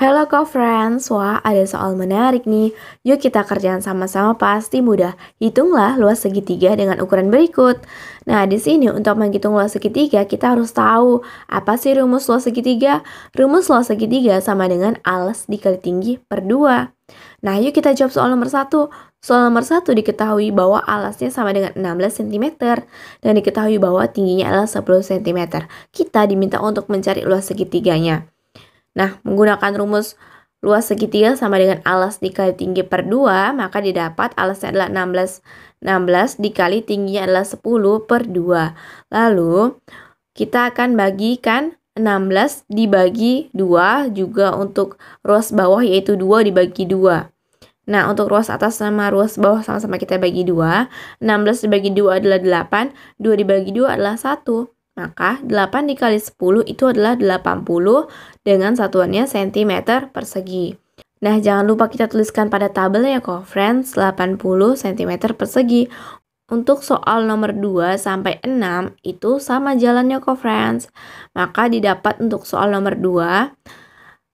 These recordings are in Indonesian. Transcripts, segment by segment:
Halo co-friends, wah ada soal menarik nih. Yuk kita kerjakan sama-sama pasti mudah. Hitunglah luas segitiga dengan ukuran berikut. Nah, di sini untuk menghitung luas segitiga kita harus tahu apa sih rumus luas segitiga? Rumus luas segitiga sama dengan alas dikali tinggi per dua. Nah, yuk kita jawab soal nomor satu. Soal nomor satu diketahui bahwa alasnya sama dengan 16 cm dan diketahui bahwa tingginya adalah 10 cm. Kita diminta untuk mencari luas segitiganya. Nah, menggunakan rumus luas segitiga sama dengan alas dikali tinggi per 2, maka didapat alasnya adalah 16, 16 dikali tingginya adalah 10 per 2. Lalu, kita akan bagikan 16 dibagi 2 juga untuk ruas bawah yaitu 2 dibagi 2. Nah, untuk ruas atas sama ruas bawah sama-sama kita bagi 2. 16 dibagi 2 adalah 8, 2 dibagi 2 adalah 1. Maka 8 dikali 10 itu adalah 80 dengan satuannya cm persegi. Nah, jangan lupa kita tuliskan pada tabelnya ya, kok, friends, 80 cm persegi. Untuk soal nomor 2 sampai 6 itu sama jalannya kok, friends. Maka didapat untuk soal nomor 2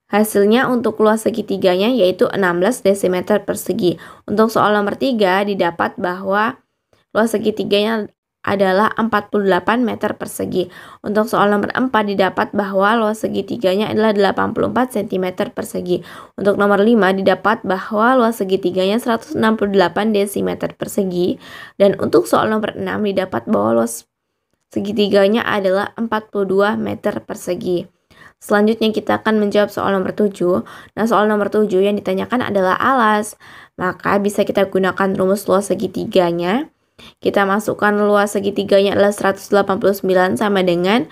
Hasilnya untuk luas segitiganya yaitu 16 desimeter persegi. Untuk soal nomor 3 didapat bahwa luas segitiganya adalah 48 meter persegi. Untuk soal nomor 4 didapat bahwa luas segitiganya adalah 84 cm persegi. Untuk nomor 5 didapat bahwa luas segitiganya 168 dm persegi. Dan untuk soal nomor 6 didapat bahwa luas segitiganya adalah 42 meter persegi. Selanjutnya kita akan menjawab soal nomor 7. Nah, soal nomor 7 yang ditanyakan adalah alas. Maka bisa kita gunakan rumus luas segitiganya kita masukkan luas segitiganya adalah 189 sama dengan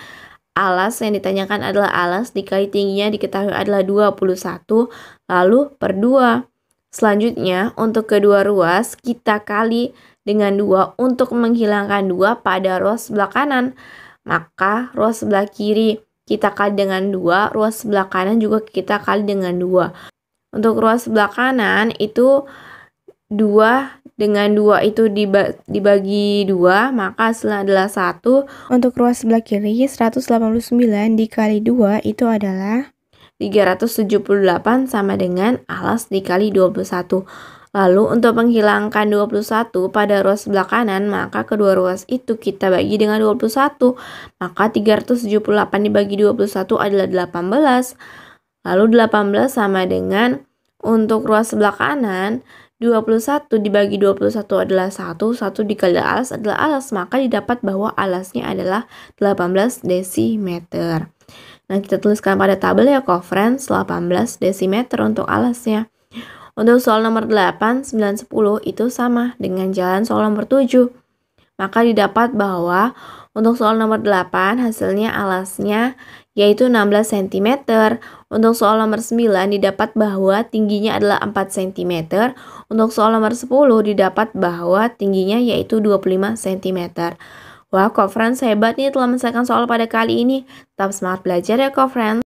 alas yang ditanyakan adalah alas dikali tingginya diketahui adalah 21 lalu per 2. Selanjutnya untuk kedua ruas kita kali dengan 2 untuk menghilangkan 2 pada ruas sebelah kanan. Maka ruas sebelah kiri kita kali dengan 2, ruas sebelah kanan juga kita kali dengan 2. Untuk ruas sebelah kanan itu 2 dengan dua itu diba dibagi dua maka hasilnya adalah satu untuk ruas sebelah kiri 189 dikali dua itu adalah 378 sama dengan alas dikali 21 lalu untuk menghilangkan 21 pada ruas sebelah kanan maka kedua ruas itu kita bagi dengan 21 maka 378 dibagi 21 adalah 18 lalu 18 sama dengan untuk ruas sebelah kanan 21 dibagi 21 adalah 1, 1 dikali alas adalah alas, maka didapat bahwa alasnya adalah 18 desimeter. Nah, kita tuliskan pada tabel ya, friends 18 desimeter untuk alasnya. Untuk soal nomor 8, 9, 10 itu sama dengan jalan soal nomor 7. Maka didapat bahwa untuk soal nomor 8 hasilnya alasnya yaitu 16 cm. Untuk soal nomor 9 didapat bahwa tingginya adalah 4 cm. Untuk soal nomor 10 didapat bahwa tingginya yaitu 25 cm. Wah, kok friends hebat nih telah menyelesaikan soal pada kali ini. Tetap semangat belajar ya kok friends.